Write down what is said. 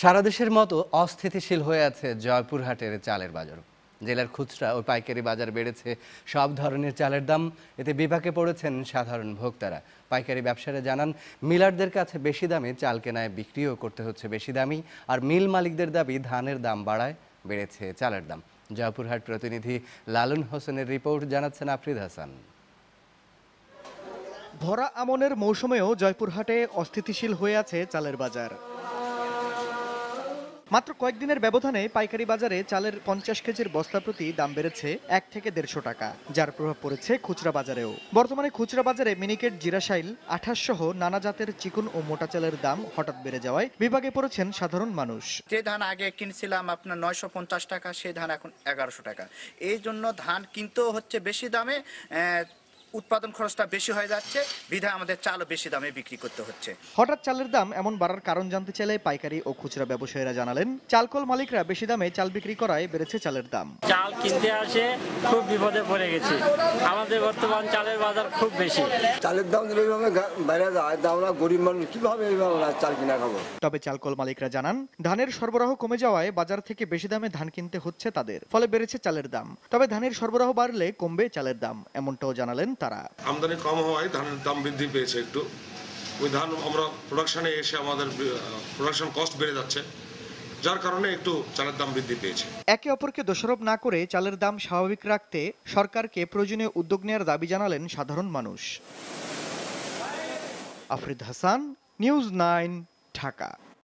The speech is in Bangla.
সারা দেশের মতো অস্থিতিশীল হয়ে আছে জয়পুরহাটের চালের বাজার জেলার খুচরা ও পাইকারি বাজার বেড়েছে সব ধরনের চালের দাম এতে বিপাকে পড়েছেন সাধারণ ভোক্তারা পাইকারি ব্যবসায়ীরা জানান মিলারদের কাছে বেশি দামে চাল কেনায় বিক্রিও করতে হচ্ছে বেশি দামি আর মিল মালিকদের দাবি ধানের দাম বাড়ায় বেড়েছে চালের দাম জয়পুরহাট প্রতিনিধি লালন হোসেনের রিপোর্ট জানাচ্ছেন আফরিদ হাসান ভরা আমনের মৌসুমেও জয়পুরহাটে অস্থিতিশীল হয়ে আছে চালের বাজার মাত্র কয়েকদিনের ব্যবধানে পাইকারি বাজারে চালের পঞ্চাশ কেজির বস্তা প্রতি দাম বেড়েছে এক থেকে দেড়শো টাকা যার প্রভাব পড়েছে খুচরা বাজারেও বর্তমানে খুচরা বাজারে মিনিকেট জিরাশাইল আঠাশ সহ নানা জাতের চিকন ও মোটা চালের দাম হঠাৎ বেড়ে যাওয়ায় বিভাগে পড়েছেন সাধারণ মানুষ যে ধান আগে কিনছিলাম আপনার নয়শো পঞ্চাশ টাকা সে ধান এখন এগারোশো টাকা এই জন্য ধান কিনতেও হচ্ছে বেশি দামে উৎপাদন খরচটা বেশি হয়ে যাচ্ছে বিধায় আমাদের চালও বেশি দামে বিক্রি করতে হচ্ছে হঠাৎ চালের দাম এমন বাড়ার কারণ জানতে চাইলে পাইকারি ও খুচরা ব্যবসায়ীরা জানালেন চালকল মালিকরা বেশি দামে চাল বিক্রি করায় বেড়েছে চালের দাম চাল কিনতে আসে খুব বিপদে পড়ে গেছে আমাদের বর্তমান চালের বাজার খুব বেশি চালের দাম এইভাবে বাইরে যায় আমরা গরিব মানুষ কিভাবে এইভাবে চাল কিনা খাবো তবে চালকল মালিকরা জানান ধানের সরবরাহ কমে যাওয়ায় বাজার থেকে বেশি দামে ধান কিনতে হচ্ছে তাদের ফলে বেড়েছে চালের দাম তবে ধানের সরবরাহ বাড়লে কমবে চালের দাম এমনটাও জানালেন তারা আমদানি কম হওয়ায় ধানের দাম বৃদ্ধি পেয়েছে একটু ওই ধান আমরা প্রোডাকশনে এসে আমাদের প্রোডাকশন কস্ট বেড়ে যাচ্ছে যার কারণে একটু চালের দাম বৃদ্ধি পেয়েছে একে অপরকে দোষারোপ না করে চালের দাম স্বাভাবিক রাখতে সরকারকে প্রয়োজনীয় উদ্যোগ নেওয়ার দাবি জানালেন সাধারণ মানুষ আফরিদ হাসান নিউজ নাইন ঢাকা